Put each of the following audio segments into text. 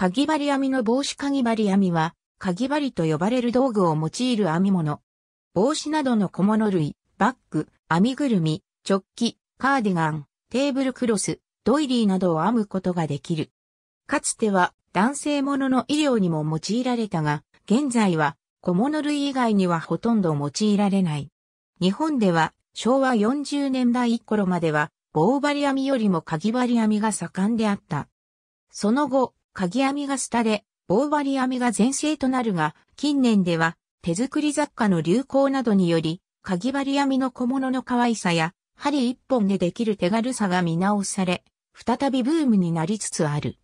かぎ針編みの帽子かぎ針編みは、かぎ針と呼ばれる道具を用いる編み物。帽子などの小物類、バッグ、編みぐるみ、チョッキ、カーディガン、テーブルクロス、ドイリーなどを編むことができる。かつては男性ものの医療にも用いられたが、現在は小物類以外にはほとんど用いられない。日本では昭和40年代頃までは棒針編みよりもかぎ針編みが盛んであった。その後、鍵編みが下で、棒針編みが全盛となるが、近年では、手作り雑貨の流行などにより、鍵針編みの小物の可愛さや、針一本でできる手軽さが見直され、再びブームになりつつある。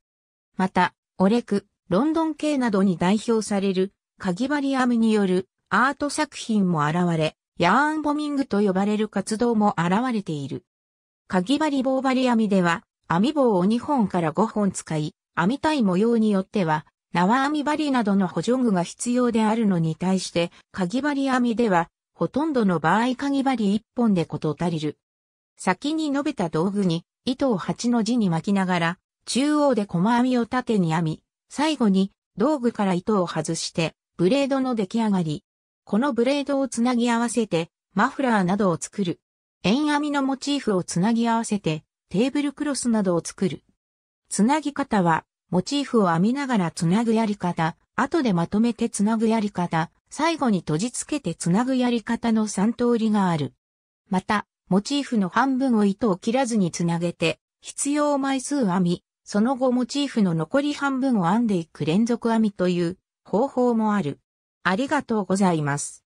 また、オレク、ロンドン系などに代表される、鍵針編みによるアート作品も現れ、ヤーンボミングと呼ばれる活動も現れている。鍵針棒針編みでは、編み棒を2本から5本使い、編みたい模様によっては、縄編み針などの補助具が必要であるのに対して、かぎ針編みでは、ほとんどの場合かぎ針1本でこと足りる。先に述べた道具に、糸を8の字に巻きながら、中央で細編みを縦に編み、最後に道具から糸を外して、ブレードの出来上がり。このブレードをつなぎ合わせて、マフラーなどを作る。円編みのモチーフをつなぎ合わせて、テーブルクロスなどを作る。つなぎ方は、モチーフを編みながらつなぐやり方、後でまとめてつなぐやり方、最後に閉じつけてつなぐやり方の3通りがある。また、モチーフの半分を糸を切らずにつなげて、必要枚数編み、その後モチーフの残り半分を編んでいく連続編みという方法もある。ありがとうございます。